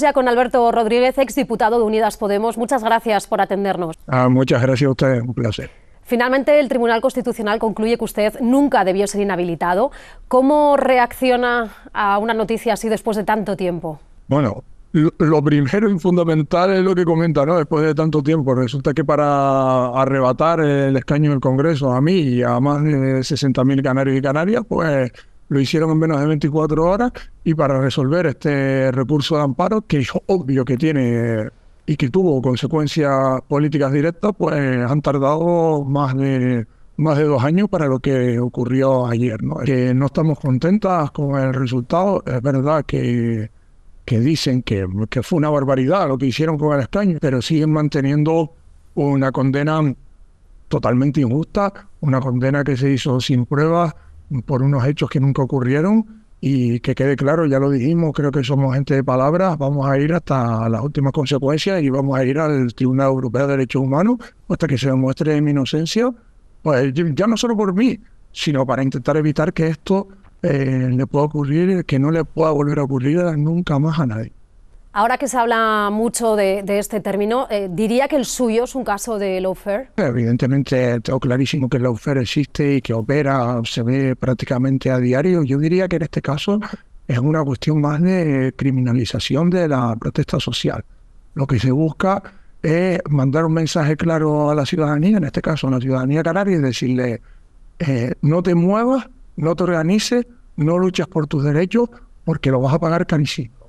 ya con Alberto Rodríguez, exdiputado de Unidas Podemos. Muchas gracias por atendernos. Ah, muchas gracias a usted, un placer. Finalmente, el Tribunal Constitucional concluye que usted nunca debió ser inhabilitado. ¿Cómo reacciona a una noticia así después de tanto tiempo? Bueno, lo primero y fundamental es lo que comenta, ¿no? Después de tanto tiempo, resulta que para arrebatar el escaño del Congreso a mí y a más de 60.000 canarios y canarias, pues lo hicieron en menos de 24 horas y para resolver este recurso de amparo, que es obvio que tiene y que tuvo consecuencias políticas directas, pues han tardado más de más de dos años para lo que ocurrió ayer. ¿no? no estamos contentas con el resultado. Es verdad que, que dicen que, que fue una barbaridad lo que hicieron con el escaño, pero siguen manteniendo una condena totalmente injusta, una condena que se hizo sin pruebas, por unos hechos que nunca ocurrieron y que quede claro, ya lo dijimos, creo que somos gente de palabras, vamos a ir hasta las últimas consecuencias y vamos a ir al Tribunal Europeo de Derechos Humanos hasta que se demuestre mi inocencia, pues ya no solo por mí, sino para intentar evitar que esto eh, le pueda ocurrir, que no le pueda volver a ocurrir nunca más a nadie. Ahora que se habla mucho de, este término, eh, diría que el suyo es un caso de lawfare. Evidentemente, tengo clarísimo que el lawfare existe y que opera, se ve prácticamente a diario. Yo diría que en este caso es una cuestión más de criminalización de la protesta social. Lo que se busca es mandar un mensaje claro a la ciudadanía, en este caso a la ciudadanía canaria, y decirle, eh, no te muevas, no te organices, no luchas por tus derechos, porque lo vas a pagar carísimo.